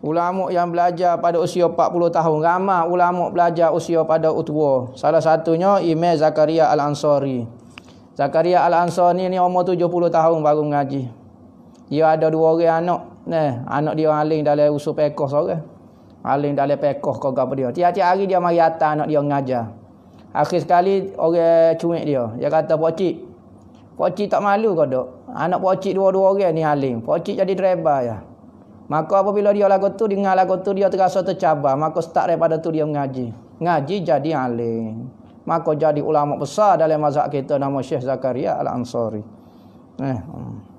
Ulama yang belajar pada usia 40 tahun. Ramai ulama belajar usia pada utwa. Salah satunya ime Zakaria Al-Ansari. Zakaria Al-Ansari ni umur 70 tahun baru mengaji. Dia ada dua orang anak. Nah, anak dia aling dalam usul pekoh seorang. Aling dalam pekoh kau gapo dia. Tiap-tiap hari dia mari atas anak dia mengajar. Akhir sekali orang cuik dia. Dia kata, "Pak cik, pak cik tak malu kau dok? Anak pak cik dua-dua orang ni aling. Pak cik jadi driver ya." Maka apabila dia lagu tu, dengar lagu tu, dia terasa tercabar. Maka start daripada tu dia mengaji. Ngaji jadi alim. Maka jadi ulama besar dalam mazhab kita nama Syekh Zakaria Al-Ansari. Eh. Hmm.